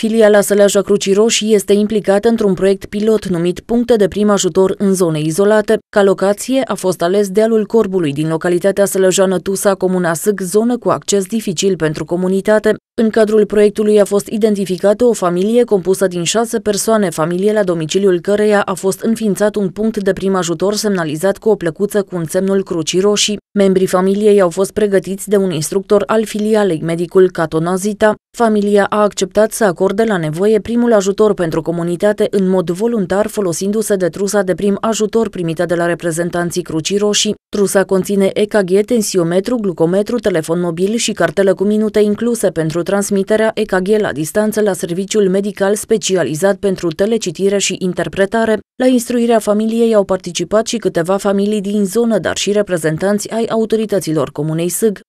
Filiala Săleaja Crucii Roșii este implicată într-un proiect pilot numit Puncte de prim ajutor în zone izolate. Ca locație a fost ales dealul Corbului din localitatea Sălăjoană Tusa, comuna Sâc, zonă cu acces dificil pentru comunitate. În cadrul proiectului a fost identificată o familie compusă din șase persoane, familie la domiciliul căreia a fost înființat un punct de prim ajutor semnalizat cu o plăcuță cu un semnul Crucii Roșii. Membrii familiei au fost pregătiți de un instructor al filialei, medicul Catonazita. Familia a acceptat să acorde la nevoie primul ajutor pentru comunitate în mod voluntar, folosindu-se de trusa de prim ajutor primită de la reprezentanții Crucii Roșii. Trusa conține EKG, tensiometru, glucometru, telefon mobil și cartele cu minute incluse pentru transmiterea EKG la distanță la serviciul medical specializat pentru telecitire și interpretare. La instruirea familiei au participat și câteva familii din zonă, dar și reprezentanți ai autorităților Comunei Sâg.